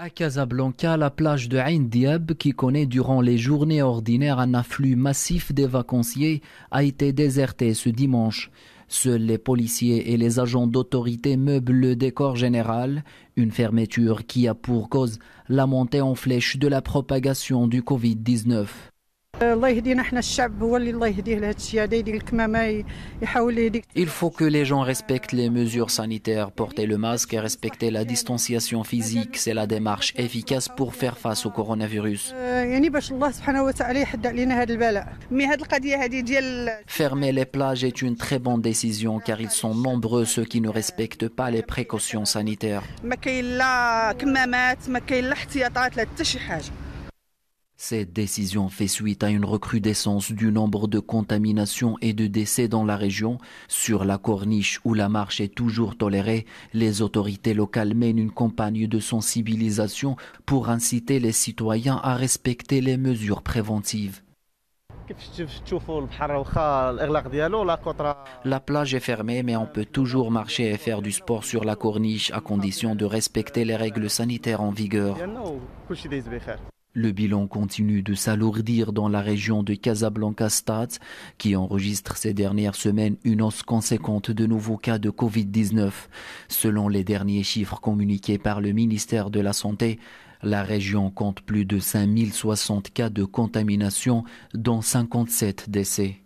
À Casablanca, la plage de Ain Diab, qui connaît durant les journées ordinaires un afflux massif des vacanciers, a été désertée ce dimanche. Seuls les policiers et les agents d'autorité meublent le décor général, une fermeture qui a pour cause la montée en flèche de la propagation du Covid-19. Il faut que les gens respectent les mesures sanitaires, porter le masque et respecter la distanciation physique. C'est la démarche efficace pour faire face au coronavirus. Euh, Fermer les plages est une très bonne décision car ils sont nombreux ceux qui ne respectent pas les précautions sanitaires. Cette décision fait suite à une recrudescence du nombre de contaminations et de décès dans la région. Sur la corniche où la marche est toujours tolérée, les autorités locales mènent une campagne de sensibilisation pour inciter les citoyens à respecter les mesures préventives. La plage est fermée, mais on peut toujours marcher et faire du sport sur la corniche à condition de respecter les règles sanitaires en vigueur. Le bilan continue de s'alourdir dans la région de Casablanca-Stade, qui enregistre ces dernières semaines une hausse conséquente de nouveaux cas de Covid-19. Selon les derniers chiffres communiqués par le ministère de la Santé, la région compte plus de 5060 cas de contamination, dont 57 décès.